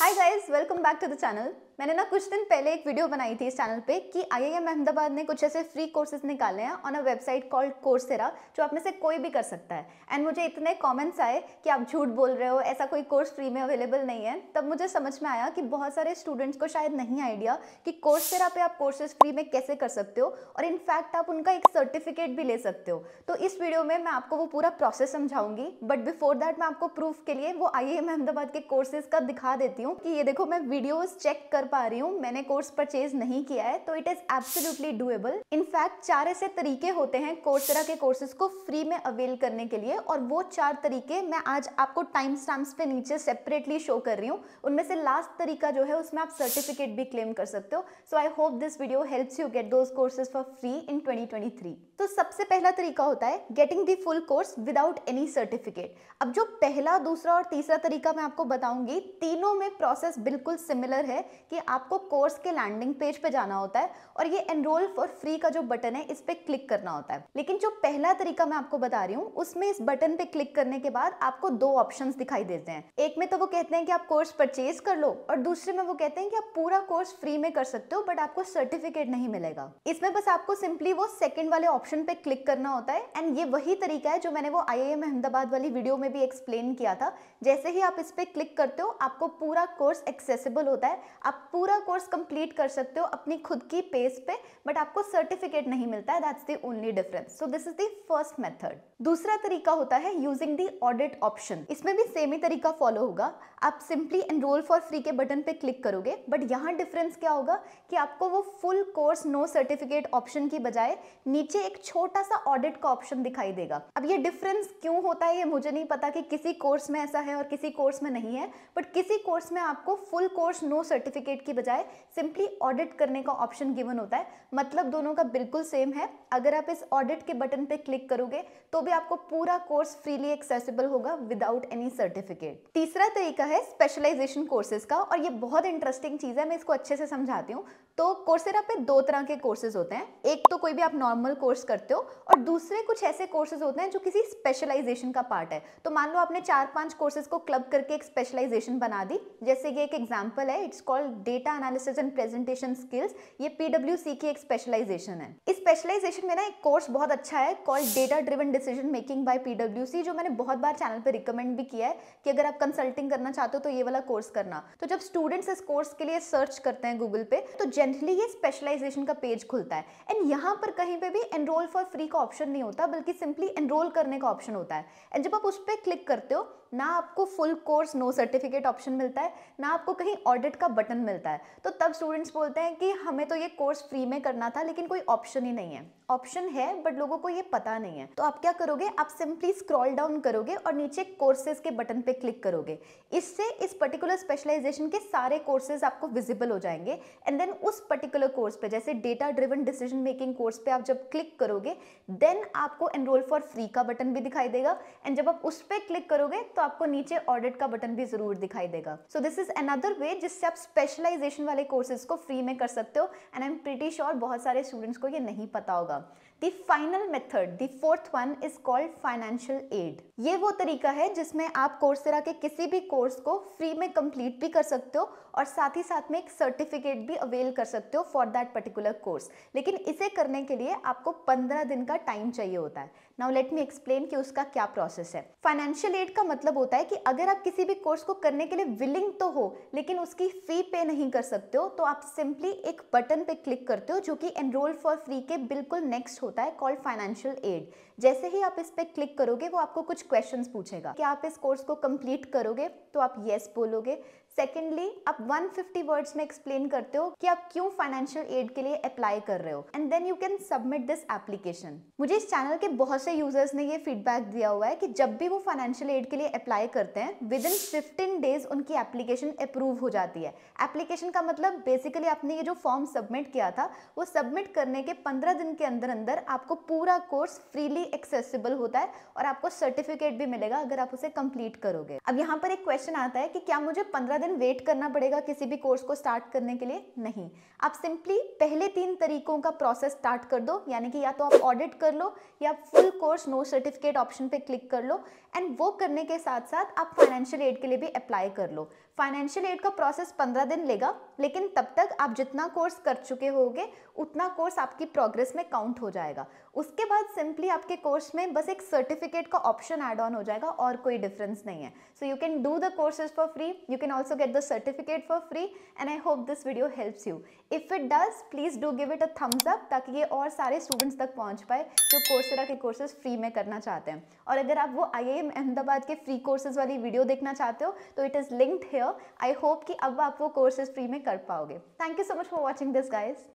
hi guys welcome back to the channel मैंने ना कुछ दिन पहले एक वीडियो बनाई थी इस चैनल पे कि आई आई एम अहमदाबाद ने कुछ ऐसे फ्री कोर्सेज निकाले हैं on a website called Coursera जो आप में से कोई भी कर सकता है एंड मुझे इतने कमेंट्स आए कि आप झूठ बोल रहे हो ऐसा कोई कोर्स फ्री में अवेलेबल नहीं है तब मुझे समझ में आया कि बहुत सारे स्टूडेंट्स को शायद नहीं आइडिया कि कोर्सेरा पे आप कोर्सेज फ्री में कैसे कर सकते हो और इनफैक्ट आप उनका एक सर्टिफिकेट भी ले सकते हो तो इस वीडियो में मैं आपको वो पूरा प्रोसेस समझाऊंगी बट बिफोर दैट मैं आपको प्रूफ के लिए वो आई आई एम अहमदाबाद के कोर्सेज का दिखा देती हूँ हूँ कि ये देखो मैं वीडियोस चेक कर पा रही हूँ मैंने कोर्स परचेज नहीं किया है तो it is absolutely doable in fact चार ऐसे तरीके होते हैं कोर्सेरा के कोर्सेज को फ्री में अवेल करने के लिए और वो चार तरीके मैं आज आपको टाइम स्टैम्प्स पे नीचे सेपरेटली शो कर रही हूँ उनमें से लास्ट तरीका जो है उसमें आप सर्टिफिकेट भी क्लेम कर सकते हो so I hope this video helps you get those courses for free in twenty तो सबसे पहला तरीका होता है getting the full course without any certificate अब जो पहला दूसरा और तीसरा तरीका मैं आपको बताऊंगी तीनों में प्रोसेस बिल्कुल सिमिलर है कि आपको कोर्स के लैंडिंग पेज पे जाना होता है और ये एनरोल फॉर फ्री का जो बटन है इस पर क्लिक करना होता है लेकिन जो पहला तरीका मैं आपको बता रही हूँ उसमें इस बटन पे क्लिक करने के बाद आपको दो ऑप्शन दिखाई देते हैं एक में तो वो कहते हैं कि आप कोर्स परचेज कर लो और दूसरे में वो कहते हैं कि आप पूरा कोर्स फ्री में कर सकते हो बट आपको सर्टिफिकेट नहीं मिलेगा इसमें बस आपको सिंपली वो सेकेंड वाले ऑप्शन पे क्लिक करना होता है एंड ये वही तरीका है जो मैंने वो आई अहमदाबाद वाली वीडियो में भी एक्सप्लेन किया था जैसे ही आप इस पर क्लिक करते हो आपको पूरा कोर्स एक्सेसिबल होता है आप पूरा कोर्स कंप्लीट कर सकते हो अपनी खुद की पेस पे बट आपको सर्टिफिकेट नहीं मिलता है that's the only difference so this is the first method दूसरा तरीका होता है यूजिंग दी ऑडिट ऑप्शन इसमें भी सेम ही तरीका फॉलो होगा आप सिंपली एनरोल फॉर फ्री के बटन पे क्लिक करोगे बट यहाँ डिफरेंस क्या होगा कि आपको वो full course no certificate option की बजाय नीचे एक छोटा सा ऑडिट का ऑप्शन दिखाई देगा अब ये डिफरेंस क्यों होता है ये मुझे नहीं पता कि किसी कोर्स में ऐसा है और किसी कोर्स में नहीं है बट किसी कोर्स में में आपको फुल कोर्स नो सर्टिफिकेट की बजाय सिंपली ऑडिट करने का ऑप्शन गिवन होता है मतलब दोनों का बिल्कुल सेम है अगर आप इस ऑडिट के बटन पे क्लिक करोगे तो भी आपको पूरा कोर्स फ्रीली एक्सेसिबल होगा विदाउट एनी सर्टिफिकेट तीसरा तरीका है स्पेशलाइजेशन कोर्सेज का और ये बहुत इंटरेस्टिंग चीज़ है मैं इसको अच्छे से समझाती हूँ तो कोर्सेरा पे दो तरह के कोर्सेज होते हैं एक तो कोई भी आप नॉर्मल कोर्स करते हो और दूसरे कुछ ऐसे कोर्सेज होते हैं जो किसी स्पेशलाइजेशन का पार्ट है तो मान लो आपने चार पांच कोर्सेज को क्लब करके एक स्पेशलाइजेशन बना दी जैसे कि एक एग्जाम्पल है it's called data analysis and presentation skills ये पीडब्ल्यू की एक स्पेशलाइजेशन है इस स्पेशलाइजेशन में ना एक कोर्स बहुत अच्छा है called data driven decision making by PW जो मैंने बहुत बार चैनल पर रिकमेंड भी किया है कि अगर आप कंसल्टिंग करना चाहते हो तो ये वाला कोर्स करना तो जब स्टूडेंट्स इस कोर्स के लिए सर्च करते हैं गूगल पे तो जनरली ये स्पेशलाइजेशन का पेज खुलता है एंड यहाँ पर कहीं पर भी एनरोल फॉर फ्री का ऑप्शन नहीं होता बल्कि सिंपली एनरोल करने का ऑप्शन होता है एंड जब आप उस पर क्लिक करते हो ना आपको full course no certificate option मिलता है ना आपको कहीं ऑडिट का बटन मिलता है तो तब स्टूडेंट्स बोलते हैं कि हमें तो ये कोर्स फ्री में करना था लेकिन कोई ऑप्शन ही नहीं है ऑप्शन है बट लोगों को ये पता नहीं है तो आप क्या करोगे आप सिंपली स्क्रॉल डाउन करोगे और नीचे कोर्सेज के बटन पे क्लिक करोगे इससे इस पर्टिकुलर स्पेशलाइजेशन के सारे कोर्सेज आपको विजिबल हो जाएंगे एंड देन उस पर्टिकुलर कोर्स पे जैसे data driven decision making course पे आप जब क्लिक करोगे देन आपको एनरोल फॉर फ्री का बटन भी दिखाई देगा एंड जब आप उस पर क्लिक करोगे तो तो आपको नीचे ऑडिट का बटन भी जरूर दिखाई देगा so this is another way जिससे आप स्पेशलाइजेशन वाले कोर्सेज को फ्री में कर सकते हो and I am pretty sure बहुत सारे स्टूडेंट्स को ये नहीं पता होगा the final method the fourth one is called financial aid ये वो तरीका है जिसमें आप तरह के किसी भी कोर्स को फ्री में कंप्लीट भी कर सकते हो और साथ ही साथ में एक सर्टिफिकेट भी अवेल कर सकते हो फॉर दैट पर्टिकुलर कोर्स लेकिन इसे करने के लिए आपको पंद्रह दिन का टाइम चाहिए होता है नाउ लेट मी एक्सप्लेन कि उसका क्या प्रोसेस है फाइनेंशियल एड का मतलब होता है कि अगर आप किसी भी कोर्स को करने के लिए विलिंग तो हो लेकिन उसकी फी पे नहीं कर सकते हो तो आप सिंपली एक बटन पे क्लिक करते हो जो कि एनरोल फॉर फ्री के बिल्कुल नेक्स्ट हो होता है कॉल्ड फाइनेंशियल एड जैसे ही आप इस पर क्लिक करोगे वो आपको कुछ क्वेश्चंस पूछेगा कि आप इस कोर्स को कंप्लीट करोगे तो आप येस बोलोगे सेकेंडली आप 150 वर्ड्स में एक्सप्लेन करते हो कि आप क्यों फाइनेंशियल एड के लिए अप्लाई कर रहे हो and then you can submit this application मुझे इस चैनल के बहुत से यूजर्स ने ये फीडबैक दिया हुआ है कि जब भी वो फाइनेंशियल एड के लिए अप्लाई करते हैं विद इन फिफ्टीन डेज उनकी एप्लीकेशन अप्रूव हो जाती है एप्लीकेशन का मतलब बेसिकली आपने ये जो फॉर्म सबमिट किया था वो सबमिट करने के पंद्रह दिन के अंदर अंदर आपको पूरा कोर्स फ्रीली एक्सेसिबल होता है और आपको सर्टिफिकेट भी मिलेगा अगर आप उसे कंप्लीट करोगे अब यहाँ पर एक क्वेश्चन आता है कि क्या मुझे पंद्रह दिन वेट करना पड़ेगा किसी भी कोर्स को स्टार्ट करने के लिए नहीं आप सिंपली पहले तीन तरीकों का प्रोसेस स्टार्ट कर दो यानी कि या तो आप ऑडिट कर लो या full course no certificate option पर क्लिक कर लो एंड वो करने के साथ साथ आप फाइनेंशियल एड के लिए भी अप्लाई कर लो फाइनेंशियल एड का प्रोसेस पंद्रह दिन लेगा लेकिन तब तक आप जितना कोर्स कर चुके होंगे उतना कोर्स आपकी प्रोग्रेस में काउंट हो जाएगा उसके बाद सिंपली आपके कोर्स में बस एक सर्टिफिकेट का ऑप्शन एड ऑन हो जाएगा और कोई डिफरेंस नहीं है so you can do the courses for free you can also get the certificate for free and I hope this video helps you if it does please do give it a thumbs up ताकि ये और सारे students तक पहुंच पाए जो तरह के कोर्सेज फ्री में करना चाहते हैं और अगर आप वो आई आई एम अहमदाबाद के फ्री कोर्सेज वाली वीडियो देखना चाहते हो तो it is linked here I hope कि अब आप वो कोर्सेज फ्री में कर पाओगे thank you so much for watching this guys